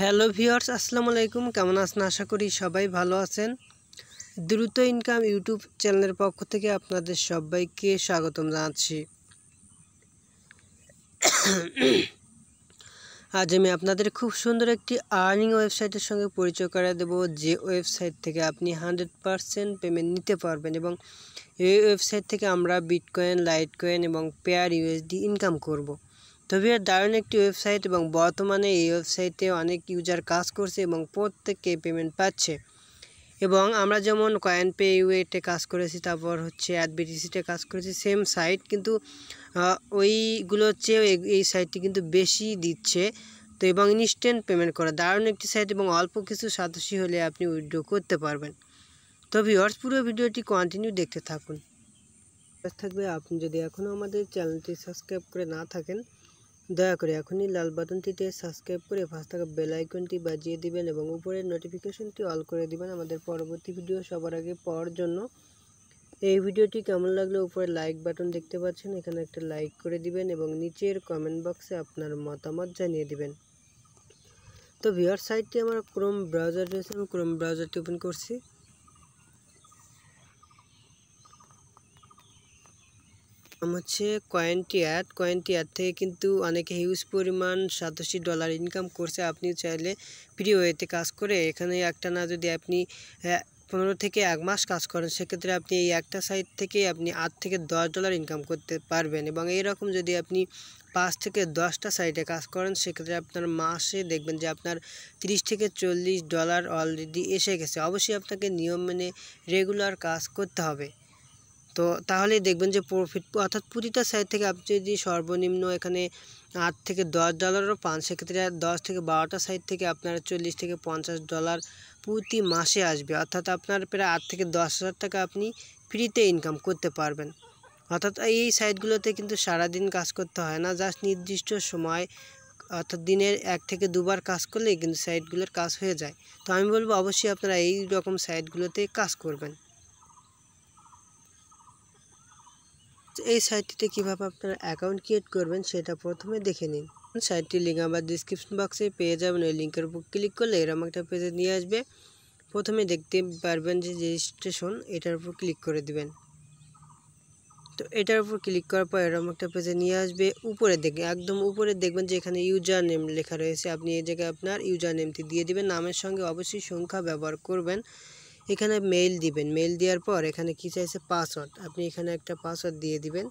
hello viewers আসসালামু আলাইকুম কেমন আছেন আশা করি সবাই ভালো আছেন দ্রুত ইনকাম ইউটিউব চ্যানেলের পক্ষ থেকে আপনাদের সবাইকে স্বাগতম জানাচ্ছি আজ আমি আপনাদের খুব সুন্দর একটি আর্নিং ওয়েবসাইটের সঙ্গে পরিচয় করা দেব যে ওয়েবসাইট থেকে আপনি হান্ড্রেড পারসেন্ট পেমেন্ট নিতে পারবেন এবং এই ওয়েবসাইট থেকে আমরা বিটকয়েন কয়েন এবং পেয়ার ইউএসডি ইনকাম করবো তবে দারুণ একটি ওয়েবসাইট এবং বর্তমানে এই ওয়েবসাইটে অনেক ইউজার কাজ করছে এবং প্রত্যেককে পেমেন্ট পাচ্ছে এবং আমরা যেমন কয়েন পে ইউএতে কাজ করেছি তারপর হচ্ছে অ্যাডবিটিসিতে কাজ করেছি সেম সাইট কিন্তু ওইগুলো হচ্ছে এই সাইটটি কিন্তু বেশি দিচ্ছে তো এবং ইনস্ট্যান্ট পেমেন্ট করা দারুণ একটি সাইট এবং অল্প কিছু সাতাশি হলে আপনি উইড্রো করতে পারবেন তো ভিওর্স পুরো ভিডিওটি কন্টিনিউ দেখতে থাকুন থাকবে আপনি যদি এখনও আমাদের চ্যানেলটি সাবস্ক্রাইব করে না থাকেন দয়া করে এখনই লাল বাটনটিতে সাবস্ক্রাইব করে পাঁচ থাকা বেল আইকনটি বাজিয়ে দিবেন এবং উপরের নোটিফিকেশনটি অল করে দিবেন আমাদের পরবর্তী ভিডিও সবার আগে পাওয়ার জন্য এই ভিডিওটি কেমন লাগলে উপরে লাইক বাটন দেখতে পাচ্ছেন এখানে একটা লাইক করে দিবেন এবং নিচের কমেন্ট বক্সে আপনার মতামত জানিয়ে দিবেন তো ভিওর সাইটটি আমার ক্রোম ব্রাউজার রয়েছে আমি ক্রোম ব্রাউজারটি ওপেন করছি হচ্ছে কয়েনটি অ্যাড কয়েনটি অ্যাড থেকে কিন্তু অনেকে হিউজ পরিমাণ সাতাশি ডলার ইনকাম করছে আপনি চাইলে প্রি ওয়েতে কাজ করে এখানে একটা না যদি আপনি হ্যাঁ, পনেরো থেকে এক মাস কাজ করেন সেক্ষেত্রে আপনি এই একটা সাইট থেকে আপনি আট থেকে দশ ডলার ইনকাম করতে পারবেন এবং এইরকম যদি আপনি পাঁচ থেকে দশটা সাইটে কাজ করেন সেক্ষেত্রে আপনার মাসে দেখবেন যে আপনার 30 থেকে চল্লিশ ডলার অলরেডি এসে গেছে অবশ্যই আপনাকে নিয়ম মেনে রেগুলার কাজ করতে হবে তো তাহলে দেখবেন যে প্রফিট অর্থাৎ প্রতিটা সাইড থেকে আপনি যদি সর্বনিম্ন এখানে আট থেকে দশ ডলারও পান সেক্ষেত্রে দশ থেকে বারোটা সাইড থেকে আপনার চল্লিশ থেকে পঞ্চাশ ডলার প্রতি মাসে আসবে অর্থাৎ আপনার প্রায় আট থেকে দশ হাজার টাকা আপনি ফ্রিতে ইনকাম করতে পারবেন অর্থাৎ এই সাইটগুলোতে কিন্তু সারাদিন কাজ করতে হয় না জাস্ট নির্দিষ্ট সময় অর্থাৎ দিনের এক থেকে দুবার কাজ করলে কিন্তু সাইডগুলোর কাজ হয়ে যায় তো আমি বলবো অবশ্যই আপনারা এই রকম সাইটগুলোতে কাজ করবেন এই সাইটটিতে কীভাবে আপনারা অ্যাকাউন্ট ক্রিয়েট করবেন সেটা প্রথমে দেখে নিন সাইটটির লিঙ্ক আমার ডিসক্রিপশন বক্সে পেয়ে যাবেন ওই লিঙ্কের উপর ক্লিক করলে এরম একটা পেজে নিয়ে আসবে প্রথমে দেখতে পারবেন যে রেজিস্ট্রেশন এটার উপর ক্লিক করে দিবেন তো এটার উপর ক্লিক করার পর এরকম একটা পেজে নিয়ে আসবে উপরে দেখে একদম উপরে দেখবেন যে এখানে ইউজার নেম লেখা রয়েছে আপনি এই জায়গায় আপনার ইউজার নেমটি দিয়ে দিবেন নামের সঙ্গে অবশ্যই সংখ্যা ব্যবহার করবেন এখানে মেইল দিবেন মেইল দেওয়ার পর এখানে কি চাইছে পাসওয়ার্ড আপনি এখানে একটা পাসওয়ার্ড দিয়ে দিবেন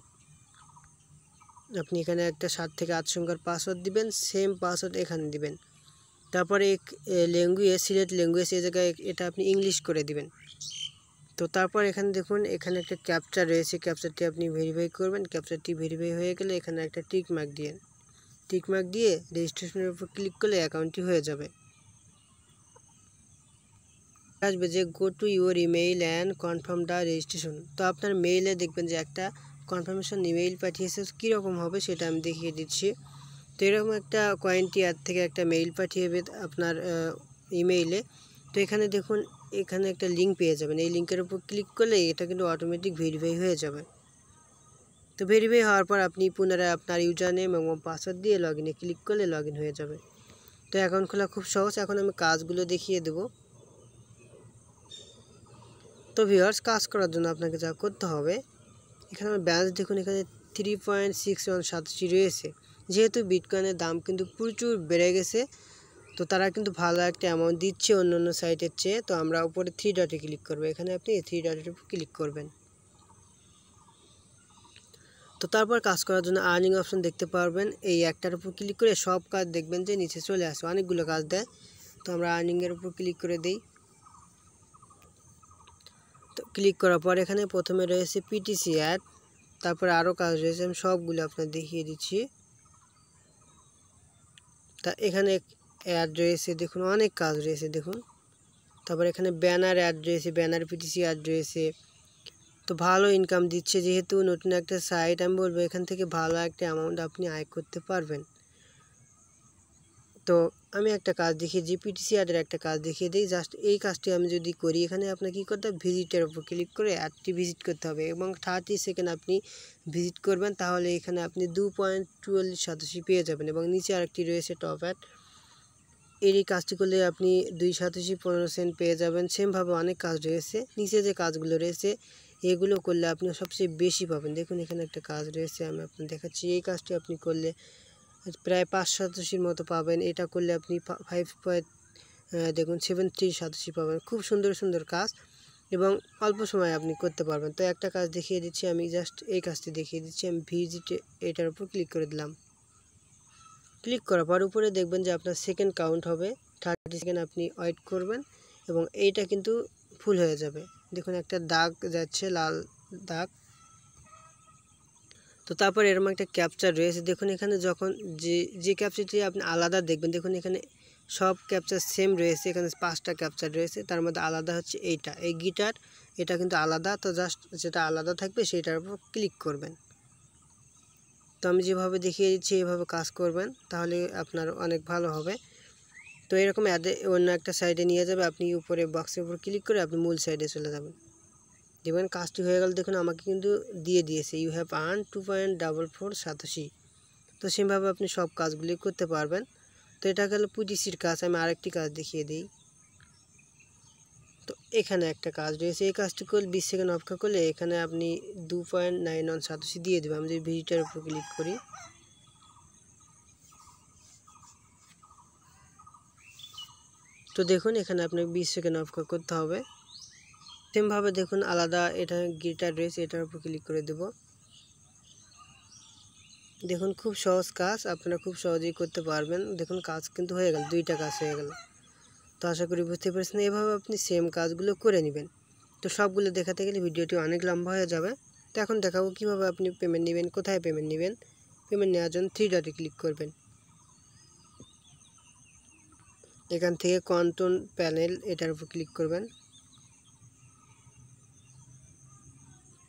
আপনি এখানে একটা সাত থেকে আট সংখ্যার পাসওয়ার্ড দিবেন সেম পাসওয়ার্ড এখানে দিবেন তারপরে এক ল্যাঙ্গুয়েজ সিলেট ল্যাঙ্গুয়েজ এই জায়গায় এটা আপনি ইংলিশ করে দিবেন তো তারপর এখানে দেখুন এখানে একটা ক্যাপচার রয়েছে ক্যাপচারটি আপনি ভেরিফাই করবেন ক্যাপচারটি ভেরিফাই হয়ে গেলে এখানে একটা টিক মার্ক দিয়ে টিক মার্ক দিয়ে রেজিস্ট্রেশনের উপর ক্লিক করলে অ্যাকাউন্টটি হয়ে যাবে আসবে যে go to your email and confirm the registration তো আপনার মেইলে দেখবেন যে একটা কনফার্মেশন ইমেইল পাঠিয়েছে কীরকম হবে সেটা আমি দেখিয়ে দিচ্ছি তো এরকম একটা কয়েনটি অ্যাপ থেকে একটা মেইল পাঠিয়ে আপনার ইমেইলে তো এখানে দেখুন এখানে একটা লিঙ্ক পেয়ে যাবেন এই লিঙ্কের উপর ক্লিক করলে এটা কিন্তু অটোমেটিক ভেরিফাই হয়ে যাবে তো ভেরিফাই হওয়ার পর আপনি পুনরায় আপনার ইউজার নেম এবং পাসওয়ার্ড দিয়ে লগ ক্লিক করলে লগ হয়ে যাবে তো অ্যাকাউন্ট খোলা খুব সহজ এখন আমি কাজগুলো দেখিয়ে দেবো তো ভিউয়ার্স কাজ করার জন্য আপনাকে যা করতে হবে এখানে আমার ব্যালেন্স দেখুন এখানে থ্রি পয়েন্ট সিক্স ওয়ান সাতাশি রয়েছে যেহেতু বিটকয়েনের দাম কিন্তু প্রচুর বেড়ে গেছে তো তারা কিন্তু ভালো একটা অ্যামাউন্ট দিচ্ছে অন্য অন্য সাইটের চেয়ে তো আমরা উপরে থ্রি ডটে ক্লিক করবো এখানে আপনি থ্রি ডটের উপর ক্লিক করবেন তো তারপর কাজ করার জন্য আর্নিং অপশন দেখতে পারবেন এই একটার উপর ক্লিক করে সব কাজ দেখবেন যে নিচে চলে আসে অনেকগুলো কাজ দেয় তো আমরা আর্নিংয়ের উপর ক্লিক করে দিই তো ক্লিক করার পর এখানে প্রথমে রয়েছে পিটিসি অ্যাড তারপরে আরও কাজ রয়েছে আমি সবগুলো আপনার দেখিয়ে দিচ্ছি তা এখানে অ্যাড রয়েছে দেখুন অনেক কাজ রয়েছে দেখুন তারপর এখানে ব্যানার অ্যাড রয়েছে ব্যানার পিটিসি অ্যাড রয়েছে তো ভালো ইনকাম দিচ্ছে যেহেতু নতুন একটা সাইট আমি বলবো এখান থেকে ভালো একটা অ্যামাউন্ট আপনি আয় করতে পারবেন তো আমি একটা কাজ দেখিয়ে জিপিটিসি পিটিসিআরের একটা কাজ দেখিয়ে দিই জাস্ট এই কাজটি আমি যদি করি এখানে আপনার কী করতে হবে ভিজিটের উপর ক্লিক করে অ্যাডটি ভিজিট করতে হবে এবং থার্টি সেকেন্ড আপনি ভিজিট করবেন তাহলে এখানে আপনি দু পয়েন্ট টুয়েলভ সাতাশি পেয়ে যাবেন এবং নিচে আরেকটি রয়েছে টপ অ্যাড এর এই কাজটি করলে আপনি দুই সাতাশি পনেরো সেন্ট পেয়ে যাবেন সেমভাবে অনেক কাজ রয়েছে নিচে যে কাজগুলো রয়েছে এগুলো করলে আপনি সবচেয়ে বেশি পাবেন দেখুন এখানে একটা কাজ রয়েছে আমি আপনার দেখাচ্ছি এই কাজটি আপনি করলে প্রায় পাঁচ সাতাশির মতো পাবেন এটা করলে আপনি ফাইভ পয়েন্ট দেখুন সেভেন থ্রি সাতাশি পাবেন খুব সুন্দর সুন্দর কাজ এবং অল্প সময় আপনি করতে পারবেন তো একটা কাজ দেখিয়ে দিচ্ছি আমি জাস্ট এই কাজটি দেখিয়ে দিচ্ছি আমি ভিজিট এটার উপর ক্লিক করে দিলাম ক্লিক করার পর উপরে দেখবেন যে আপনার সেকেন্ড কাউন্ট হবে থার্টি সেকেন্ড আপনি ওয়েট করবেন এবং এইটা কিন্তু ফুল হয়ে যাবে দেখুন একটা দাগ যাচ্ছে লাল দাগ তো তারপর এরকম একটা ক্যাপচার রয়েছে দেখুন এখানে যখন যে যে ক্যাপচারটি আপনি আলাদা দেখবেন দেখুন এখানে সব ক্যাপচার সেম রয়েছে এখানে পাঁচটা ক্যাপচার রয়েছে তার মধ্যে আলাদা হচ্ছে এইটা এই গিটার এটা কিন্তু আলাদা তো জাস্ট যেটা আলাদা থাকবে সেটার উপর ক্লিক করবেন তো আমি যেভাবে দেখিয়ে দিচ্ছি এইভাবে কাজ করবেন তাহলে আপনার অনেক ভালো হবে তো এরকম অন্য একটা সাইডে নিয়ে যাবে আপনি উপরে বক্সের উপর ক্লিক করে আপনি মূল সাইডে চলে যাবেন যখন কাস্ট হয়ে গেল দেখুন আমাকে কিন্তু দিয়ে দিয়েছে ইউ हैव আর্ন 2.4487 তোшимভাবে আপনি সব কাজগুলি করতে পারবেন তো এটা গেল পূজিসি এর কাজ আমি আরেকটি কাজ দেখিয়ে দেই তো এখানে একটা কাজ রয়েছে এই কাজটিকে কল 20 সেকেন্ড অপেক্ষা করে এখানে আপনি 2.917 দিয়ে দিবেন আমরা যে ভিজিটারে ক্লিক করি তো দেখুন এখানে আপনাকে 20 সেকেন্ড অপেক্ষা করতে হবে সেমভাবে দেখুন আলাদা এটা গিটার ড্রেস এটার উপর ক্লিক করে দেব দেখুন খুব সহজ কাজ আপনারা খুব সহজেই করতে পারবেন দেখুন কাজ কিন্তু হয়ে গেল দুইটা কাজ হয়ে গেল তো আশা করি বুঝতে পেরেছেন এভাবে আপনি সেম কাজগুলো করে নেবেন তো সবগুলো দেখাতে গেলে ভিডিওটি অনেক লম্বা হয়ে যাবে তো এখন দেখাবো কীভাবে আপনি পেমেন্ট নেবেন কোথায় পেমেন্ট নেবেন পেমেন্ট নেওয়ার জন্য থ্রি ডটে ক্লিক করবেন এখান থেকে কন্ট্রোল প্যানেল এটার উপর ক্লিক করবেন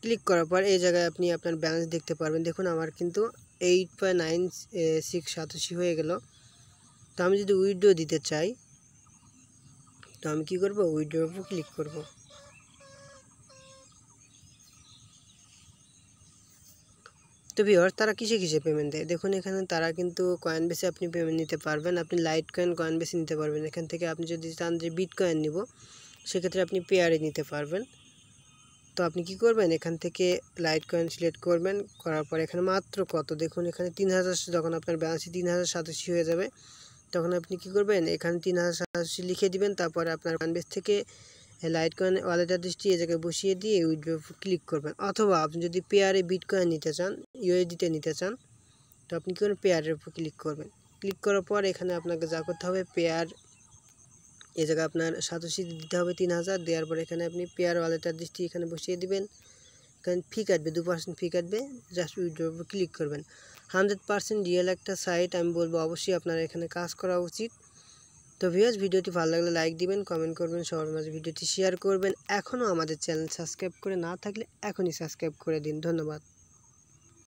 ক্লিক করার পর এই জায়গায় আপনি আপনার ব্যালেন্স দেখতে পারবেন দেখুন আমার কিন্তু এইট পয়েন্ট নাইন সিক্স সাতাশি হয়ে গেল তো আমি যদি উইড্রো দিতে চাই তো আমি কী করব উইড্রোর উপর ক্লিক করব তো বিহর তারা কিসে কিসে পেমেন্ট দেয় দেখুন এখানে তারা কিন্তু কয়েন বেসে আপনি পেমেন্ট নিতে পারবেন আপনি লাইট কয়েন কয়েন বেসে নিতে পারবেন এখান থেকে আপনি যদি চান যে বিট কয়েন নিব সেক্ষেত্রে আপনি পেয়ারে নিতে পারবেন তো আপনি কি করবেন এখান থেকে লাইট কয়েন সিলেক্ট করবেন করার পর এখানে মাত্র কত দেখুন এখানে তিন হাজার যখন আপনার ব্যালেন্সে তিন হাজার সাতাশি হয়ে যাবে তখন আপনি কি করবেন এখানে তিন হাজার সাতাশি লিখে দিবেন তারপরে আপনার কয়েনবেস থেকে লাইট কয়েন ওয়ালেটার দৃষ্টি এ জায়গায় বসিয়ে দিয়ে উইড ক্লিক করবেন অথবা আপনি যদি পেয়ারে বিট কয়েন নিতে চান ইউএসডিতে নিতে চান তো আপনি কি করবেন পেয়ারের উপর ক্লিক করবেন ক্লিক করার পর এখানে আপনাকে যা করতে হবে পেয়ার এ জায়গায় আপনার সাতশি দিতে হবে তিন হাজার দেওয়ার পরে এখানে আপনি পেয়ার ওয়ালেটার দৃষ্টি এখানে বসিয়ে দিবেন এখানে ফি কাটবে দু পার্সেন্ট ফি কাটবে জাস্ট উইড্রোর ক্লিক করবেন হান্ড্রেড পার্সেন্ট রিয়েল একটা সাইট আমি বলবো অবশ্যই আপনার এখানে কাজ করা উচিত তো ভিউয়ার্স ভিডিওটি ভালো লাগলে লাইক দিবেন কমেন্ট করবেন সবার মাঝে ভিডিওটি শেয়ার করবেন এখনও আমাদের চ্যানেল সাবস্ক্রাইব করে না থাকলে এখনই সাবস্ক্রাইব করে দিন ধন্যবাদ